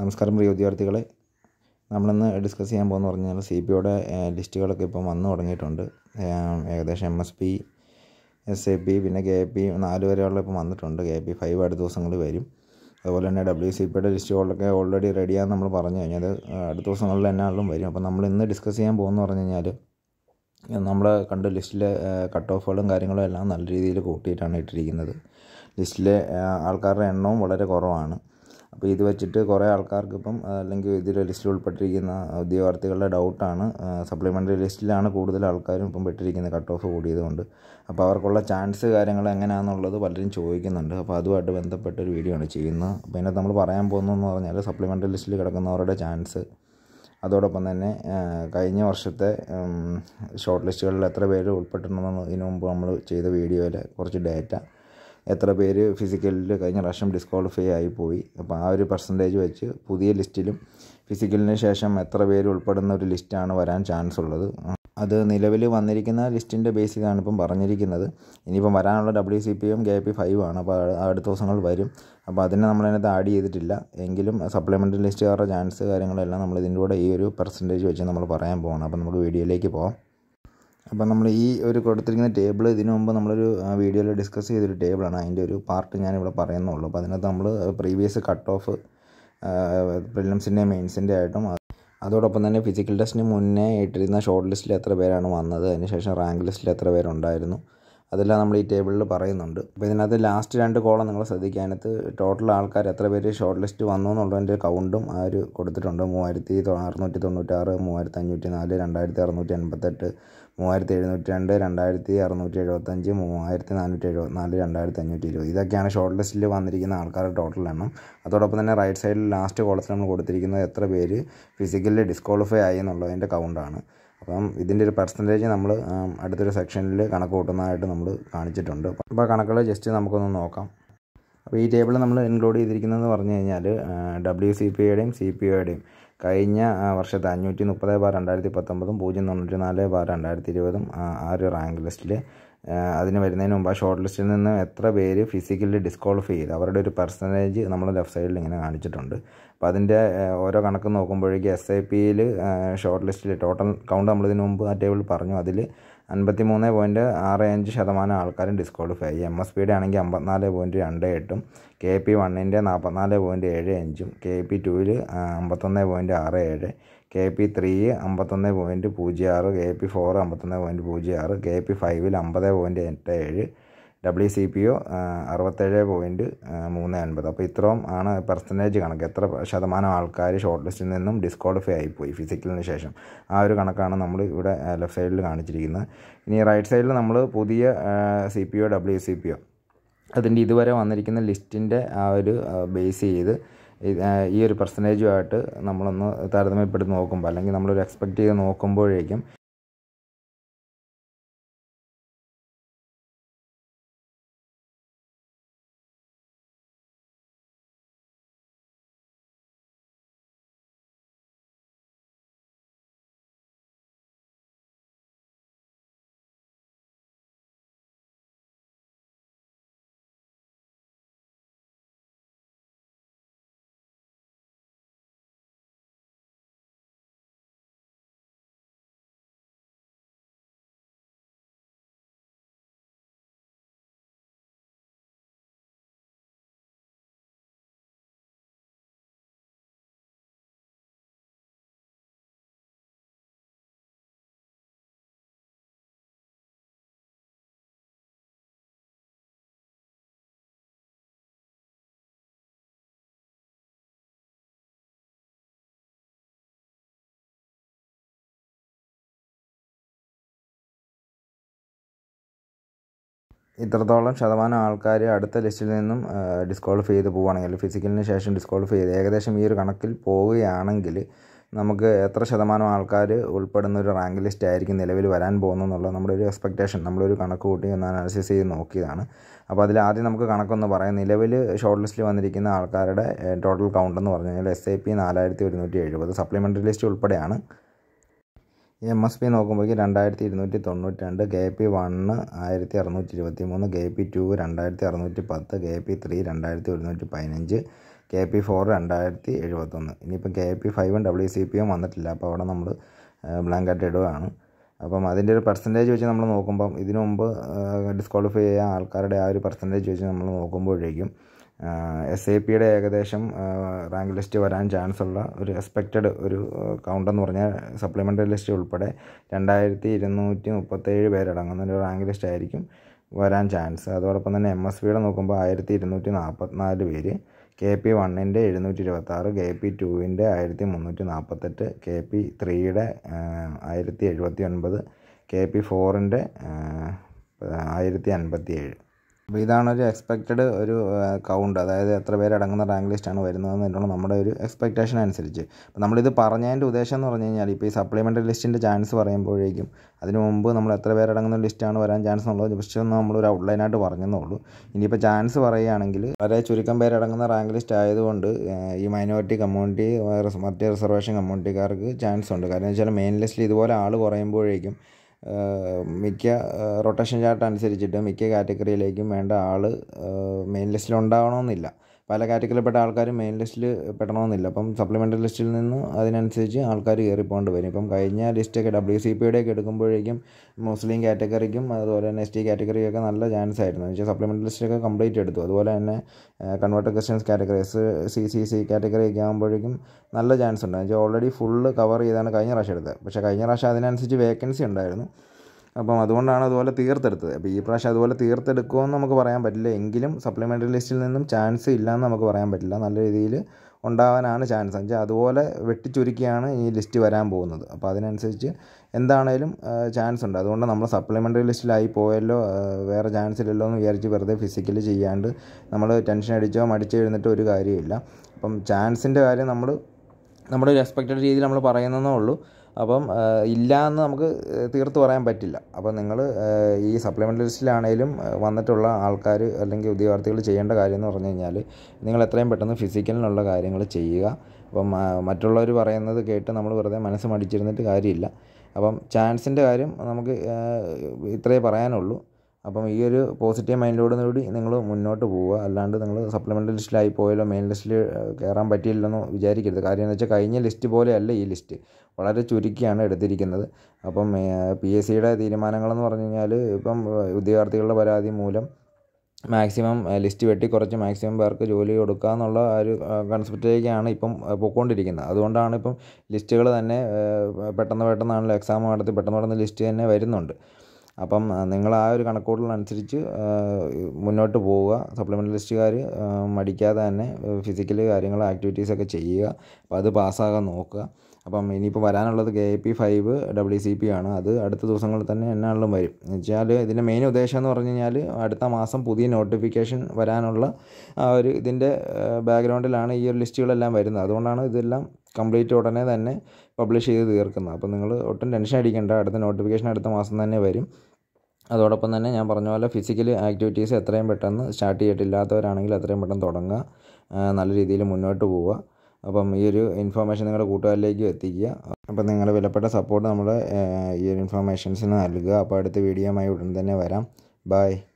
നമസ്കാരം പ്രിയ വിദ്യാർത്ഥികളെ നമ്മളിന്ന് ഡിസ്കസ് ചെയ്യാൻ പോകുന്ന പറഞ്ഞു കഴിഞ്ഞാൽ സി പിയുടെ ലിസ്റ്റുകളൊക്കെ ഇപ്പം വന്നു തുടങ്ങിയിട്ടുണ്ട് ഏകദേശം M S P S A P പിന്നെ കെ പി നാല് വരെയുള്ള ഇപ്പം വന്നിട്ടുണ്ട് കെ പി ഫൈവ് അടുത്ത ദിവസങ്ങളിൽ വരും അതുപോലെ തന്നെ ഡബ്ല്യു സി പിയുടെ ലിസ്റ്റുകളിലൊക്കെ ഓൾറെഡി റെഡിയാന്ന് നമ്മൾ പറഞ്ഞു കഴിഞ്ഞാൽ അടുത്ത ദിവസങ്ങളിൽ തന്നെ ആളും വരും അപ്പം നമ്മൾ ഇന്ന് ഡിസ്കസ് ചെയ്യാൻ പോകുന്നു പറഞ്ഞു കഴിഞ്ഞാൽ നമ്മൾ കണ്ട ലിസ്റ്റിലെ കട്ട് ഓഫുകളും കാര്യങ്ങളും എല്ലാം നല്ല രീതിയിൽ കൂട്ടിയിട്ടാണ് ഇട്ടിരിക്കുന്നത് ലിസ്റ്റിലെ ആൾക്കാരുടെ എണ്ണവും വളരെ കുറവാണ് അപ്പോൾ ഇത് വെച്ചിട്ട് കുറേ ആൾക്കാർക്ക് ഇപ്പം അല്ലെങ്കിൽ ഇതിൽ ലിസ്റ്റിൽ ഉൾപ്പെട്ടിരിക്കുന്ന ഉദ്യോഗാർത്ഥികളുടെ ഡൗട്ടാണ് സപ്ലിമെൻ്ററി ലിസ്റ്റിലാണ് കൂടുതൽ ആൾക്കാരും ഇപ്പം പെട്ടിരിക്കുന്നത് കട്ട് ഓഫ് കൂടിയതുകൊണ്ട് അപ്പോൾ അവർക്കുള്ള ചാൻസ് കാര്യങ്ങൾ എങ്ങനെയാണെന്നുള്ളത് പലരും ചോദിക്കുന്നുണ്ട് അപ്പോൾ അതുമായിട്ട് ബന്ധപ്പെട്ടൊരു വീഡിയോ ആണ് ചെയ്യുന്നത് അപ്പോൾ അതിനകത്ത് നമ്മൾ പറയാൻ പോകുന്നതെന്ന് പറഞ്ഞാൽ സപ്ലിമെൻ്ററി ലിസ്റ്റിൽ കിടക്കുന്നവരുടെ ചാൻസ് അതോടൊപ്പം തന്നെ കഴിഞ്ഞ വർഷത്തെ ഷോർട്ട് ലിസ്റ്റുകളിൽ എത്ര പേര് ഉൾപ്പെട്ടിട്ടുണ്ടെന്ന് ഇതിനു മുമ്പ് നമ്മൾ ചെയ്ത വീഡിയോയിലെ കുറച്ച് ഡേറ്റ എത്ര പേര് ഫിസിക്കലിൽ കഴിഞ്ഞ പ്രാവശ്യം ഡിസ്ക്വാളിഫൈ ആയി പോയി അപ്പോൾ ആ ഒരു പെർസെൻറ്റേജ് വെച്ച് പുതിയ ലിസ്റ്റിലും ഫിസിക്കലിന് ശേഷം എത്ര പേര് ഉൾപ്പെടുന്ന ഒരു ലിസ്റ്റാണ് വരാൻ ചാൻസ് ഉള്ളത് അത് നിലവിൽ വന്നിരിക്കുന്ന ലിസ്റ്റിൻ്റെ ബേസിലാണ് ഇപ്പം പറഞ്ഞിരിക്കുന്നത് ഇനിയിപ്പം വരാനുള്ള ഡബ്ല്യു സി പിയും കെ പി ഫൈവ് ആണ് അപ്പോൾ അടുത്ത ദിവസങ്ങൾ വരും അപ്പോൾ അതിനെ നമ്മളതിനകത്ത് ആഡ് ചെയ്തിട്ടില്ല എങ്കിലും സപ്ലിമെൻ്ററി ലിസ്റ്റുകാരുടെ ചാൻസ് കാര്യങ്ങളെല്ലാം നമ്മൾ ഇതിൻ്റെ കൂടെ ഈ ഒരു പെർസെൻറ്റേജ് വെച്ച് നമ്മൾ പറയാൻ പോകണം അപ്പോൾ നമുക്ക് വീഡിയോയിലേക്ക് പോകാം അപ്പം നമ്മൾ ഈ ഒരു കൊടുത്തിരിക്കുന്ന ടേബിൾ ഇതിനു മുമ്പ് നമ്മളൊരു വീഡിയോയിൽ ഡിസ്കസ് ചെയ്തൊരു ടേബിളാണ് അതിൻ്റെ ഒരു പാർട്ട് ഞാനിവിടെ പറയുന്നുള്ളൂ അപ്പോൾ അതിനകത്ത് നമ്മൾ പ്രീവിയസ് കട്ട് ഓഫ് പ്രിലിംസിൻ്റെ മെയിൻസിൻ്റെ ആയിട്ടും അതോടൊപ്പം തന്നെ ഫിസിക്കൽ ടെസ്റ്റിന് മുന്നേ ഇട്ടിരുന്ന ഷോർട്ട് ലിസ്റ്റിൽ എത്ര പേരാണ് വന്നത് ശേഷം റാങ്ക് ലിസ്റ്റിൽ എത്ര പേരുണ്ടായിരുന്നു അതെല്ലാം നമ്മൾ ഈ ടേബിളിൽ പറയുന്നുണ്ട് അപ്പോൾ ഇതിനകത്ത് ലാസ്റ്റ് രണ്ട് കോളം നിങ്ങൾ ശ്രദ്ധിക്കുക അതിനകത്ത് ടോട്ടൽ ആൾക്കാർ എത്ര പേര് ഷോർട്ട് ലിസ്റ്റ് വന്നു എന്നുള്ളതിൻ്റെ കൗണ്ടും ആ ഒരു കൊടുത്തിട്ടുണ്ട് മൂവായിരത്തി അറുന്നൂറ്റി തൊണ്ണൂറ്റാറ് മൂവായിരത്തി അഞ്ഞൂറ്റി നാല് രണ്ടായിരത്തി അറുന്നൂറ്റി എൺപത്തെട്ട് മൂവായിരത്തി എഴുന്നൂറ്റി രണ്ട് രണ്ടായിരത്തി അറുന്നൂറ്റി എഴുപത്തഞ്ച് മൂവായിരത്തി നാനൂറ്റി എഴുപത്തിനാല് രണ്ടായിരത്തി അഞ്ഞൂറ്റി ഇരുപത് ഇതൊക്കെയാണ് ഷോർട്ട് ലിസ്റ്റിൽ വന്നിരിക്കുന്ന ആൾക്കാരുടെ ടോട്ടൽ എണ്ണം അതോടൊപ്പം തന്നെ റൈറ്റ് സൈഡിൽ ലാസ്റ്റ് കോളത്തിൽ നമ്മൾ കൊടുത്തിരിക്കുന്നത് എത്ര പേര് ഫിസിക്കലി ഡിസ്ക്വാളിഫൈ ആയി എന്നുള്ളതിൻ്റെ കൗണ്ടാണ് അപ്പം ഇതിൻ്റെ ഒരു പെർസെൻറ്റേജ് നമ്മൾ അടുത്തൊരു സെക്ഷനിൽ കണക്ക് കൂട്ടുന്നതായിട്ട് നമ്മൾ കാണിച്ചിട്ടുണ്ട് അപ്പോൾ കണക്കുകൾ ജസ്റ്റ് നമുക്കൊന്ന് നോക്കാം അപ്പോൾ ഈ ടേബിൾ നമ്മൾ ഇൻക്ലൂഡ് ചെയ്തിരിക്കുന്നതെന്ന് പറഞ്ഞു കഴിഞ്ഞാൽ ഡബ്ല്യു സി പി ഐയുടെയും സി പി ഒയുടെയും കഴിഞ്ഞ വർഷത്തെ അഞ്ഞൂറ്റി മുപ്പത് ബാർ രണ്ടായിരത്തി പത്തൊമ്പതും പൂജ്യം തൊണ്ണൂറ്റി നാല് ബാർ രണ്ടായിരത്തി ഇരുപതും ആ ഒരു റാങ്ക് ലിസ്റ്റിൽ അതിന് വരുന്നതിന് മുമ്പ് ആ ഷോർട്ട് ലിസ്റ്റിൽ നിന്ന് എത്ര പേര് ഫിസിക്കലി ഡിസ്ക്വാളിഫൈ ചെയ്ത് അവരുടെ ഒരു പെർസെൻറ്റേജ് നമ്മൾ ലെഫ്റ്റ് സൈഡിൽ ഇങ്ങനെ കാണിച്ചിട്ടുണ്ട് അപ്പോൾ അതിൻ്റെ ഓരോ കണക്ക് നോക്കുമ്പോഴേക്കും എസ് ഐ പിയിൽ ഷോർട്ട് ലിസ്റ്റിൽ ടോട്ടൽ കൗണ്ട് നമ്മളിതിന് മുമ്പ് ആ ടേബിൾ പറഞ്ഞു അതിൽ അൻപത്തി മൂന്ന് പോയിൻറ്റ് ആറ് അഞ്ച് ശതമാനം ആൾക്കാരും ഡിസ്ക്വാളിഫൈ എം എസ് പിയുടെ ആണെങ്കിൽ അമ്പത്തിനാല് പോയിൻറ്റ് രണ്ട് എട്ടും കെ പി വണ്ണിൻ്റെ നാൽപ്പത്തിനാല് പോയിൻറ്റ് ഏഴ് അഞ്ചും കെ പി ടുവിൽ അമ്പത്തൊന്ന് പോയിൻറ്റ് ആറ് ഏഴ് കെ പി ത്രീ അമ്പത്തൊന്ന് പോയിൻറ്റ് പൂജ്യം ആറ് കെ പി ഫോർ അമ്പത്തൊന്ന് പോയിൻറ്റ് പൂജ്യം ആറ് കെ പി ഫൈവിൽ അമ്പത് പോയിൻറ്റ് എട്ട് ഏഴ് ഡബ്ല്യു സി പി ഒ അറുപത്തേഴ് പോയിൻറ്റ് മൂന്ന് അൻപത് അപ്പോൾ ഇത്രയും ആണ് പെർസെൻറ്റേജ് കണക്ക് എത്ര ശതമാനം ആൾക്കാർ ഷോർട്ട് ലിസ്റ്റിൽ നിന്നും ഡിസ്ക്വാളിഫൈ ആയിപ്പോയി ഫിസിക്കലിന് ശേഷം ആ ഒരു കണക്കാണ് നമ്മൾ ഇവിടെ ലെഫ്റ്റ് സൈഡിൽ കാണിച്ചിരിക്കുന്നത് ഇനി റൈറ്റ് സൈഡിൽ നമ്മൾ പുതിയ C P O W C P O അതിൻ്റെ ഇതുവരെ വന്നിരിക്കുന്ന ലിസ്റ്റിൻ്റെ ആ ഒരു ബേസ് ചെയ്ത് ഈ ഒരു പെർസെൻറ്റേജുമായിട്ട് നമ്മളൊന്ന് താരതമ്യപ്പെടുത്തി നോക്കുമ്പോൾ അല്ലെങ്കിൽ നമ്മളൊരു എക്സ്പെക്റ്റ് ചെയ്ത് നോക്കുമ്പോഴേക്കും ഇത്രത്തോളം ശതമാനം ആൾക്കാർ അടുത്ത ലിസ്റ്റിൽ നിന്നും ഡിസ്ക്വാളിഫൈ ചെയ്ത് പോവുകയാണെങ്കിൽ ഫിസിക്കലിന് ശേഷം ഡിസ്ക്വാളിഫൈ ചെയ്ത് ഏകദേശം ഈ ഒരു കണക്കിൽ പോവുകയാണെങ്കിൽ നമുക്ക് എത്ര ശതമാനം ആൾക്കാർ ഉൾപ്പെടുന്ന ഒരു റാങ്ക് ലിസ്റ്റ് ആയിരിക്കും നിലവിൽ വരാൻ പോകുന്നതെന്നുള്ള നമ്മുടെ ഒരു എക്സ്പെക്റ്റേഷൻ നമ്മളൊരു കണക്ക് കൂട്ടി ഒന്ന് അനാലിസിസ് ചെയ്ത് നോക്കിയതാണ് അപ്പോൾ അതിൽ ആദ്യം നമുക്ക് കണക്കൊന്ന് പറയാം നിലവിൽ ഷോർട്ട് ലിസ്റ്റിൽ വന്നിരിക്കുന്ന ആൾക്കാരുടെ ടോട്ടൽ കൗണ്ട് എന്ന് പറഞ്ഞു കഴിഞ്ഞാൽ എസ് ഐ പി നാലായിരത്തി ഒരുന്നൂറ്റി എഴുപത് സപ്ലിമെൻ്ററി ലിസ്റ്റ് ഉൾപ്പെടെയാണ് എം എസ് പി നോക്കുമ്പോഴേക്കും രണ്ടായിരത്തി ഇരുന്നൂറ്റി തൊണ്ണൂറ്റി രണ്ട് കെ പി വണ്ണ് ആയിരത്തി അറുന്നൂറ്റി ഇരുപത്തി മൂന്ന് കെ പി ടു രണ്ടായിരത്തി അറുന്നൂറ്റി പത്ത് കെ പി ത്രീ രണ്ടായിരത്തി ഒരുന്നൂറ്റി പതിനഞ്ച് കെ പി ഫോർ രണ്ടായിരത്തി എഴുപത്തൊന്ന് ഇനിയിപ്പം കെ പി ഫൈവും ഡബ്ല്യു സി പിയും വന്നിട്ടില്ല അപ്പോൾ അവിടെ നമ്മൾ ബ്ലാങ്കായിട്ട് ഇടുകയാണ് അപ്പം അതിൻ്റെ ഒരു പെർസെൻറ്റേജ് വെച്ച് നമ്മൾ നോക്കുമ്പം ഇതിനു മുമ്പ് ഡിസ്ക്വാളിഫൈ ചെയ്യാൻ ആൾക്കാരുടെ ആ ഒരു പെർസെൻറ്റേജ് വെച്ച് നമ്മൾ നോക്കുമ്പോഴേക്കും എസ് ഐ പിയുടെ ഏകദേശം റാങ്ക് ലിസ്റ്റ് വരാൻ ചാൻസ് ഉള്ള ഒരു എക്സ്പെക്റ്റഡ് ഒരു കൗണ്ട് എന്ന് പറഞ്ഞാൽ സപ്ലിമെൻ്ററി ലിസ്റ്റ് ഉൾപ്പെടെ രണ്ടായിരത്തി ഇരുന്നൂറ്റി മുപ്പത്തേഴ് പേരടങ്ങുന്ന ഒരു റാങ്ക് ലിസ്റ്റ് ആയിരിക്കും വരാൻ ചാൻസ് അതോടൊപ്പം തന്നെ എം എസ് പിയുടെ നോക്കുമ്പോൾ ആയിരത്തി ഇരുന്നൂറ്റി നാൽപ്പത്തിനാല് പേര് കെ പി വണ്ണിൻ്റെ എഴുന്നൂറ്റി ഇരുപത്താറ് കെ പി ടുവിൻ്റെ ആയിരത്തി മുന്നൂറ്റി നാൽപ്പത്തെട്ട് കെ പി ത്രീയുടെ ആയിരത്തി എഴുപത്തി ഒൻപത് കെ പി ഫോറിൻ്റെ ആയിരത്തി അൻപത്തി ഏഴ് അപ്പോൾ ഇതാണ് ഒരു എക്സ്പെക്റ്റഡ് ഒരു കൗണ്ട് അതായത് എത്ര പേര് അടങ്ങുന്ന റാങ്ക് ലിസ്റ്റാണ് വരുന്നതെന്നുള്ള നമ്മുടെ ഒരു എക്സ്പെക്റ്റേഷൻ അനുസരിച്ച് അപ്പോൾ നമ്മളിത് പറഞ്ഞതിൻ്റെ ഉദ്ദേശം എന്ന് പറഞ്ഞു കഴിഞ്ഞാൽ ഇപ്പോൾ ഈ സപ്ലിമെൻ്ററി ലിസ്റ്റിൻ്റെ ചാൻസ് പറയുമ്പോഴേക്കും അതിന് മുമ്പ് നമ്മൾ എത്ര പേര് അടങ്ങുന്ന ലിസ്റ്റാണ് വരാൻ ചാൻസ് എന്നുള്ളത് ജസ്റ്റ് ഒന്ന് നമ്മളൊരു ഔട്ട്ലൈനായിട്ട് പറഞ്ഞെന്നുള്ളൂ ഇനിയിപ്പോൾ ചാൻസ് പറയുകയാണെങ്കിൽ വളരെ ചുരുക്കം പേരടങ്ങുന്ന റാങ്ക് ലിസ്റ്റ് ആയതുകൊണ്ട് ഈ മൈനോറിറ്റി കമ്മ്യൂണിറ്റി മറ്റ് റിസർവേഷൻ കമ്മ്യൂണിറ്റിക്കാർക്ക് ചാൻസ് ഉണ്ട് കാരണം എന്ന് വെച്ചാൽ മെയിൻ ലിസ്റ്റിൽ ഇതുപോലെ ആൾ കുറയുമ്പോഴേക്കും മിക്ക റൊട്ടേഷൻ ചാർട്ട് അനുസരിച്ചിട്ട് മിക്ക കാറ്റഗറിയിലേക്കും വേണ്ട ആൾ മെയിൻ ലിസ്റ്റിൽ ഉണ്ടാവണമെന്നില്ല പല കാറ്റഗറിയിൽപ്പെട്ട ആൾക്കാർ മെയിൻ ലിസ്റ്റിൽ പെടണമെന്നില്ല അപ്പം സപ്ലിമെൻ്ററി ലിസ്റ്റിൽ നിന്ന് അതിനനുസരിച്ച് ആൾക്കാർ കയറി പോകേണ്ടി വരും ഇപ്പം കഴിഞ്ഞ ലിസ്റ്റൊക്കെ ഡബ്ല്യു സി പിയുടെ ഒക്കെ എടുക്കുമ്പോഴേക്കും മുസ്ലിം കാറ്റഗറിക്കും അതുപോലെ തന്നെ എസ് ടി കാറ്റഗറിയൊക്കെ നല്ല ചാൻസ് ആയിരുന്നു എന്ന് വെച്ചാൽ സപ്ലിമെൻ്ററി ലിസ്റ്റൊക്കെ കംപ്ലീറ്റ് എടുത്തു അതുപോലെ തന്നെ converted Christians category S C C C category ഒക്കെ ആകുമ്പോഴേക്കും നല്ല ചാൻസ് ഉണ്ടായിരുന്നു വെച്ചാൽ ഓൾറെഡി ഫുള്ള് കവർ ചെയ്താണ് കഴിഞ്ഞ പ്രാവശ്യം എടുത്തത് പക്ഷേ കഴിഞ്ഞ പ്രാവശ്യം അതിനനുസരിച്ച് വേക്കൻസി ഉണ്ടായിരുന്നു അപ്പം അതുകൊണ്ടാണ് അതുപോലെ തീർത്തെടുത്തത് അപ്പോൾ ഈ പ്രാവശ്യം അതുപോലെ തീർത്തെടുക്കുമെന്ന് നമുക്ക് പറയാൻ പറ്റില്ല എങ്കിലും സപ്ലിമെൻ്ററി ലിസ്റ്റിൽ നിന്നും ചാൻസ് ഇല്ലയെന്ന് നമുക്ക് പറയാൻ പറ്റില്ല നല്ല രീതിയിൽ ഉണ്ടാവാനാണ് ചാൻസ് എന്ന് അതുപോലെ വെട്ടിച്ചുരുക്കിയാണ് ഈ ലിസ്റ്റ് വരാൻ പോകുന്നത് അപ്പോൾ അതിനനുസരിച്ച് എന്താണേലും ചാൻസ് ഉണ്ട് അതുകൊണ്ട് നമ്മൾ സപ്ലിമെൻ്ററി ലിസ്റ്റിലായി പോയല്ലോ വേറെ ചാൻസ് ഇല്ലല്ലോ എന്ന് വിചാരിച്ച് വെറുതെ ഫിസിക്കലി ചെയ്യാണ്ട് നമ്മൾ ടെൻഷൻ അടിച്ചോ മടിച്ചോ എഴുന്നിട്ടോ ഒരു കാര്യമില്ല അപ്പം ചാൻസിൻ്റെ കാര്യം നമ്മൾ നമ്മുടെ ഒരു എക്സ്പെക്റ്റഡ് രീതിയിൽ നമ്മൾ പറയുന്നതേ ഉള്ളൂ അപ്പം ഇല്ല എന്ന് നമുക്ക് തീർത്ത് പറയാൻ പറ്റില്ല അപ്പോൾ നിങ്ങൾ ഈ സപ്ലിമെൻ്ററി ലിസ്റ്റിലാണേലും വന്നിട്ടുള്ള ആൾക്കാർ അല്ലെങ്കിൽ ഉദ്യോഗാർത്ഥികൾ ചെയ്യേണ്ട കാര്യം എന്ന് പറഞ്ഞു കഴിഞ്ഞാൽ നിങ്ങൾ എത്രയും പെട്ടെന്ന് ഫിസിക്കലിനുള്ള കാര്യങ്ങൾ ചെയ്യുക അപ്പം മറ്റുള്ളവർ പറയുന്നത് കേട്ട് നമ്മൾ വെറുതെ മനസ്സ് മടിച്ചിരുന്നിട്ട് കാര്യമില്ല അപ്പം ചാൻസിൻ്റെ കാര്യം നമുക്ക് ഇത്രയേ പറയാനുള്ളൂ അപ്പം ഈ ഒരു പോസിറ്റീവ് കൂടി നിങ്ങൾ മുന്നോട്ട് പോവുക അല്ലാണ്ട് നിങ്ങൾ സപ്ലിമെൻ്റ് ലിസ്റ്റിലായി പോയാലോ മെയിൻ ലിസ്റ്റിൽ കയറാൻ പറ്റിയില്ലെന്നോ വിചാരിക്കരുത് കാര്യം എന്ന് വെച്ചാൽ കഴിഞ്ഞ ലിസ്റ്റ് പോലെയല്ല ഈ ലിസ്റ്റ് വളരെ ചുരുക്കിയാണ് എടുത്തിരിക്കുന്നത് അപ്പം പി എസ് സിയുടെ തീരുമാനങ്ങളെന്ന് പറഞ്ഞു കഴിഞ്ഞാൽ ഇപ്പം ഉദ്യോഗാർത്ഥികളുടെ പരാതി മൂലം മാക്സിമം ലിസ്റ്റ് വെട്ടി കുറച്ച് മാക്സിമം പേർക്ക് ജോലി കൊടുക്കുക എന്നുള്ള ഒരു കൺസെപ്റ്റിലേക്കാണ് ഇപ്പം പോയിക്കൊണ്ടിരിക്കുന്നത് അതുകൊണ്ടാണ് ഇപ്പം ലിസ്റ്റുകൾ തന്നെ പെട്ടെന്ന് പെട്ടെന്നാണല്ലോ എക്സാം നടത്തി പെട്ടെന്ന് പെട്ടെന്ന് ലിസ്റ്റ് തന്നെ വരുന്നുണ്ട് അപ്പം നിങ്ങൾ ആ ഒരു കണക്കുകൂട്ടലനുസരിച്ച് മുന്നോട്ട് പോവുക സപ്ലിമെൻ്റലിസ്റ്റുകാർ മടിക്കാതെ തന്നെ ഫിസിക്കൽ കാര്യങ്ങൾ ആക്ടിവിറ്റീസൊക്കെ ചെയ്യുക അപ്പോൾ അത് പാസ്സാകാൻ നോക്കുക അപ്പം ഇനിയിപ്പോൾ വരാനുള്ളത് K P five W C P ആണ് അത് അടുത്ത ദിവസങ്ങളിൽ തന്നെ എന്നാണെങ്കിലും വരും എന്ന് വെച്ചാൽ ഇതിൻ്റെ മെയിൻ ഉദ്ദേശം എന്ന് പറഞ്ഞു കഴിഞ്ഞാൽ അടുത്ത മാസം പുതിയ നോട്ടിഫിക്കേഷൻ വരാനുള്ള ആ ഒരു ഇതിൻ്റെ ബാക്ക്ഗ്രൗണ്ടിലാണ് ഈ ഒരു ലിസ്റ്റുകളെല്ലാം വരുന്നത് അതുകൊണ്ടാണ് ഇതെല്ലാം കംപ്ലീറ്റ് ഉടനെ തന്നെ പബ്ലിഷ് ചെയ്ത് തീർക്കുന്നത് അപ്പോൾ നിങ്ങൾ ഒട്ടും ടെൻഷൻ അടിക്കേണ്ട അടുത്ത നോട്ടിഫിക്കേഷൻ അടുത്ത മാസം തന്നെ വരും അതോടൊപ്പം തന്നെ ഞാൻ പറഞ്ഞ പോലെ ഫിസിക്കൽ ആക്ടിവിറ്റീസ് എത്രയും പെട്ടെന്ന് സ്റ്റാർട്ട് ചെയ്തിട്ടില്ലാത്തവരാണെങ്കിൽ എത്രയും പെട്ടെന്ന് തുടങ്ങുക നല്ല രീതിയിൽ മുന്നോട്ട് പോവുക അപ്പം ഈ ഒരു ഇൻഫർമേഷൻ നിങ്ങളുടെ കൂട്ടുകാരിലേക്ക് എത്തിക്കുക അപ്പം നിങ്ങളുടെ വിലപ്പെട്ട സപ്പോർട്ട് നമ്മുടെ ഈ ഒരു ഇൻഫർമേഷൻസിന് നൽകുക അപ്പോൾ അടുത്ത വീഡിയോയുമായി ഉടൻ തന്നെ വരാം ബായ്